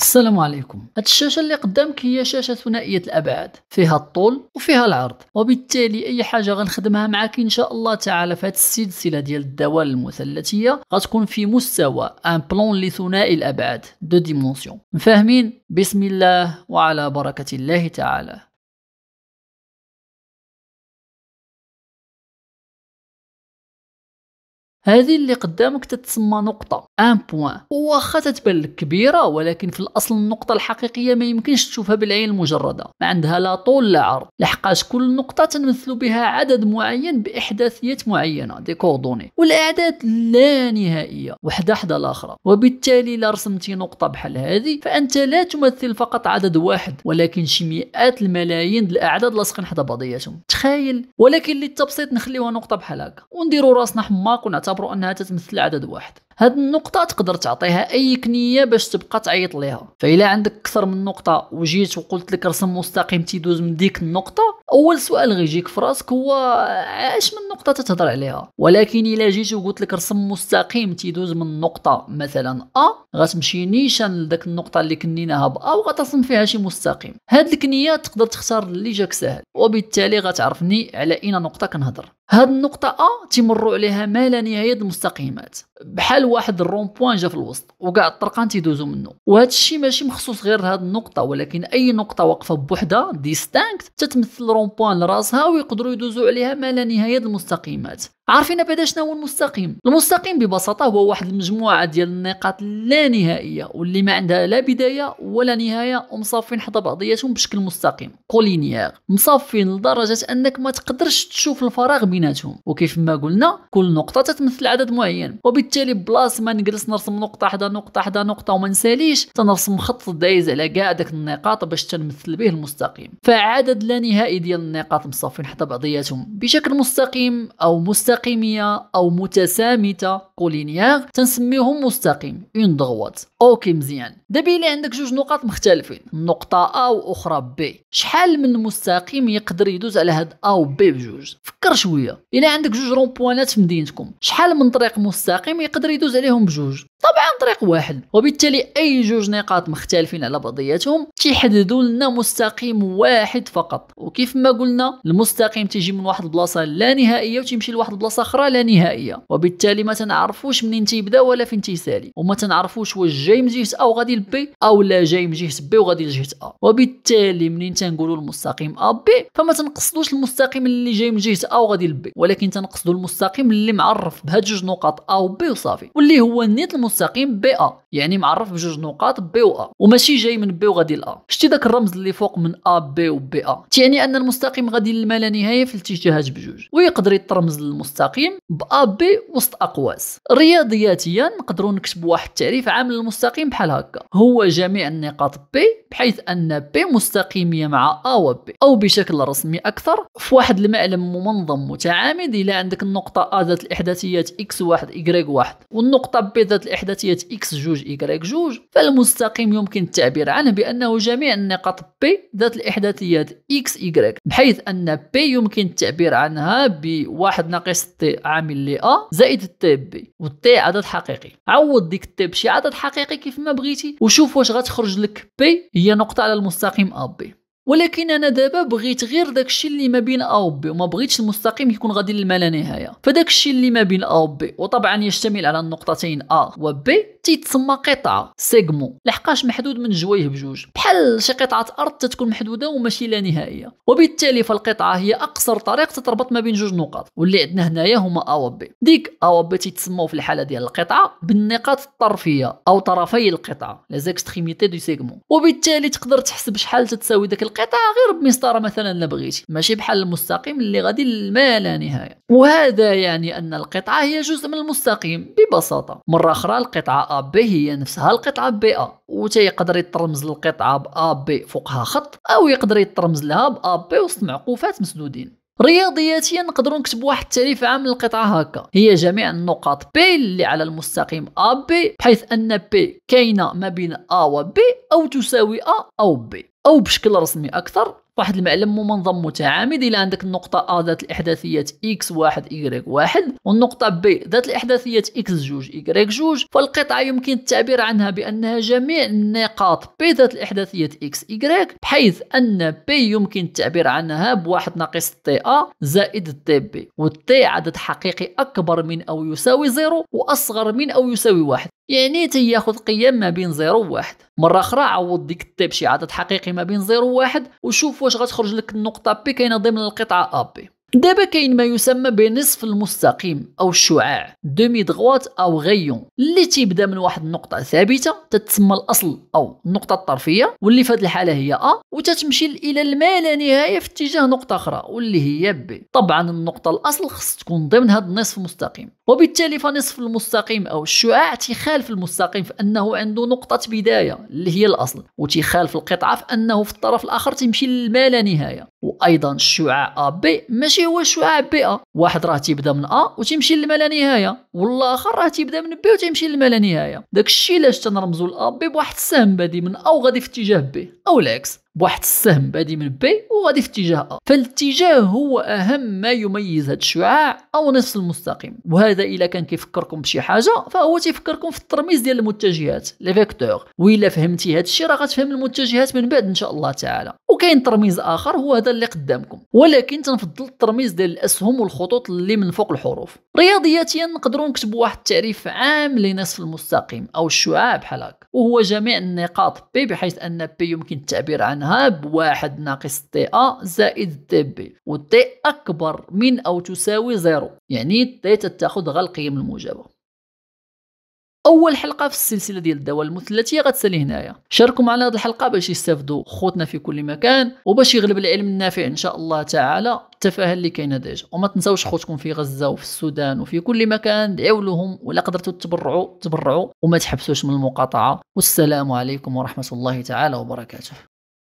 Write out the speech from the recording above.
السلام عليكم هاد الشاشة اللي قدامك هي شاشة ثنائية الأبعاد فيها الطول وفيها العرض وبالتالي أي حاجة غنخدمها معاك إن شاء الله تعالى في هاد السلسلة ديال الدوال المثلثية غتكون في مستوى ان بلون لثنائي الأبعاد دو ديمونسيون مفاهمين بسم الله وعلى بركة الله تعالى هذه اللي قدامك تتسمى نقطة ان بوان واخا تتبان لك كبيرة ولكن في الأصل النقطة الحقيقية ما يمكنش تشوفها بالعين المجردة ما عندها لا طول لا عرض لحقاش كل نقطة تنمثل بها عدد معين بإحداثيات معينة دي كوردوني والأعداد لا نهائية وحدة حدا الأخرى وبالتالي لا رسمتي نقطة بحال هذه فأنت لا تمثل فقط عدد واحد ولكن شي مئات الملايين الأعداد لاصقين حدا بعضياتهم تخيل ولكن للتبسيط نخليوها نقطة بحال هكا ونديرو راسنا حماق ونعتبر كنعتبروا انها تتمثل عدد واحد هاد النقطة تقدر تعطيها أي كنية باش تبقى تعيط ليها فإلا عندك أكثر من نقطة وجيت وقلت لك رسم مستقيم تيدوز من ديك النقطة أول سؤال غيجيك في راسك هو عاش من نقطه تتهضر عليها ولكن الا جيت وقلت لك رسم مستقيم تيدوز من نقطه مثلا ا غتمشي نيشان لذاك النقطه اللي كنيناها بأ وغترسم فيها شي مستقيم هاد الكنيه تقدر تختار اللي جاك سهل وبالتالي غتعرفني على اين نقطه كنهضر هاد النقطة أ تمر عليها ما لا نهاية المستقيمات بحال واحد الرون بوان جا في الوسط وكاع الطرقان تيدوزو منه وهذا الشيء ماشي مخصوص غير هاد النقطة ولكن أي نقطة واقفة بوحدها ديستانكت تتمثل رون بوان لراسها ويقدروا يدوزو عليها ما لا نهاية المستقيمات المستقيمات عارفين بعدا شنو هو المستقيم المستقيم ببساطه هو واحد المجموعه ديال النقاط لا نهائيه واللي ما عندها لا بدايه ولا نهايه ومصافين حدا بعضياتهم بشكل مستقيم كولينيير مصافين لدرجه انك ما تقدرش تشوف الفراغ بيناتهم وكيف ما قلنا كل نقطه تتمثل عدد معين وبالتالي بلاص ما نجلس نرسم نقطه حدا نقطه حدا نقطه وما نساليش تنرسم خط دايز على كاع داك النقاط باش تنمثل به المستقيم فعدد لا نهائي ديال النقاط مصافين حدا بعضياتهم بشكل مستقيم او مستقيم مستقيمية أو متسامتة كولينيير تنسميهم مستقيم اون دغوات اوكي مزيان دابا الا عندك جوج نقاط مختلفين نقطة أ وأخرى بي شحال من مستقيم يقدر يدوز على هاد أ وبي بجوج فكر شوية الا عندك جوج رون بوانات في مدينتكم شحال من طريق مستقيم يقدر يدوز عليهم بجوج طبعا طريق واحد وبالتالي اي جوج نقاط مختلفين على بعضياتهم تيحددوا لنا مستقيم واحد فقط وكيف ما قلنا المستقيم تيجي من واحد البلاصه لا نهائيه وتيمشي لواحد البلاصه اخرى لا نهائيه وبالتالي ما تنعرفوش منين تيبدا ولا فين تيسالي وما تنعرفوش واش جاي من جهه ا وغادي لبي او لا جاي من جهه بي وغادي لجهه ا وبالتالي منين تنقولوا المستقيم ا بي فما تنقصدوش المستقيم اللي جاي من جهه ا وغادي لبي ولكن تنقصدوا المستقيم اللي معرف بهاد جوج نقاط ا وبي وصافي واللي هو نيت مستقيم بي ا يعني معرف بجوج نقاط بي و ا وماشي جاي من بي وغادي ل ا شتي داك الرمز اللي فوق من ا بي بي ا تعني ان المستقيم غادي لما لا نهايه في الاتجاهات بجوج ويقدر يترمز للمستقيم ب ا بي وسط اقواس رياضياتيا نقدروا نكتبوا واحد التعريف عام للمستقيم بحال هكا هو جميع النقاط بي بحيث ان بي مستقيميه مع ا و بي او بشكل رسمي اكثر في واحد المعلم منظم متعامد الى عندك النقطه ا ذات الاحداثيات اكس واحد y واحد والنقطه بي ذات الاحداثيات إحداثية إكس جوج إيكغيك جوج فالمستقيم يمكن التعبير عنه بأنه جميع النقاط بي ذات الإحداثيات إكس إيكغيك بحيث أن بي يمكن التعبير عنها بواحد ناقص تي عامل لي أ زائد تي بي والتي عدد حقيقي عوض ديك تي بشي عدد حقيقي كيف ما بغيتي وشوف واش غتخرج لك بي هي نقطة على المستقيم أ بي ولكن انا دابا بغيت غير داكشي اللي ما بين ا وبي وما بغيتش المستقيم يكون غادي للما لا نهايه فداكشي اللي ما بين ا وبي وطبعا يشتمل على النقطتين ا وبي تيتسمى قطعه سيغمو لحقاش محدود من جويه بجوج بحال شي قطعه ارض تتكون محدوده وماشي لا نهائيه وبالتالي فالقطعه هي اقصر طريق تتربط ما بين جوج نقاط واللي عندنا هنايا هما اوابي ديك اوابي تيتسموا في الحاله ديال القطعه بالنقاط الطرفيه او طرفي القطعه لا زيكستريميتي دو سيغمو وبالتالي تقدر تحسب شحال تتساوي ديك القطعه غير بمسطره مثلا لا بغيتي ماشي بحال المستقيم اللي غادي لما لا نهايه وهذا يعني ان القطعه هي جزء من المستقيم ببساطه مره اخرى القطعه ا ب هي نفسها القطعة ب أ وتيقدر يترمز للقطعة ب أ ب فوقها خط أو يقدر يترمز لها ب أ ب وسط معقوفات مسدودين رياضياتيا نقدروا نكتبوا واحد التعريف عام للقطعه هكا هي جميع النقاط بي اللي على المستقيم ا بي بحيث ان بي كاينه ما بين ا و بي او تساوي ا او بي او بشكل رسمي اكثر واحد المعلم ممنظم متعامد الى عندك النقطه ا ذات الاحداثيه اكس واحد y واحد والنقطه B ذات الاحداثيه اكس جوج y جوج فالقطعه يمكن التعبير عنها بانها جميع النقاط بي ذات الاحداثيه اكس y بحيث ان بي يمكن التعبير عنها بواحد ناقص تي ا زائد تي بي والتي عدد حقيقي اكبر من او يساوي زيرو واصغر من او يساوي واحد يعني تياخذ قيم ما بين 0 و 1 مره اخرى عوض ديك الطيب شي عدد حقيقي ما بين 0 و 1 وشوف واش غتخرج لك النقطه بي كاينه ضمن القطعه ا بي دابا كاين ما يسمى بنصف المستقيم او الشعاع دومي دغوات او غيون اللي تيبدا من واحد النقطه ثابته تتسمى الاصل او النقطه الطرفيه واللي في هذه الحاله هي ا وتتمشي الى الما لا نهايه في اتجاه نقطه اخرى واللي هي بي طبعا النقطه الاصل خص تكون ضمن هذا النصف المستقيم وبالتالي فنصف المستقيم او الشعاع تيخالف المستقيم في انه عنده نقطه بدايه اللي هي الاصل وتيخالف القطعه في انه في الطرف الاخر تمشي للما لا نهايه وايضا الشعاع ا بي ماشي هو الشعاع بي ا واحد راه تيبدا من ا وتيمشي لما لا نهايه والاخر راه تيبدا من بي وتيمشي لما لا نهايه داك الشيء علاش تنرمزوا ا بي بواحد السهم بادي من ا وغادي في اتجاه بي او العكس بواحد السهم بادي من بي وغادي في اتجاه ا فالاتجاه هو اهم ما يميز هذا الشعاع او نصف المستقيم وهذا الا كان كيفكركم بشي حاجه فهو تيفكركم في الترميز ديال المتجهات لي فيكتور والا فهمتي هذا الشيء راه غتفهم المتجهات من بعد ان شاء الله تعالى وكاين ترميز اخر هو هذا اللي قدامكم ولكن تنفضل الترميز ديال الاسهم والخطوط اللي من فوق الحروف رياضياتيا نقدروا نكتبوا واحد التعريف عام لنصف المستقيم او الشعاع بحال هكا وهو جميع النقاط بي بحيث ان بي يمكن التعبير عن عنها بواحد ناقص تي أ زائد تي بي وتي أكبر من أو تساوي زيرو يعني تي تتاخد غا القيم الموجبة اول حلقه في السلسله ديال الدول المثلثيه غتسالي هنايا شاركوا معنا هذه الحلقه باش يستافدوا خوتنا في كل مكان وباش يغلب العلم النافع ان شاء الله تعالى التفاهه اللي كاينه ديجا وما تنساوش خوتكم في غزه وفي السودان وفي كل مكان دعوا لهم ولا قدرتوا تبرعوا تبرعوا وما تحبسوش من المقاطعه والسلام عليكم ورحمه الله تعالى وبركاته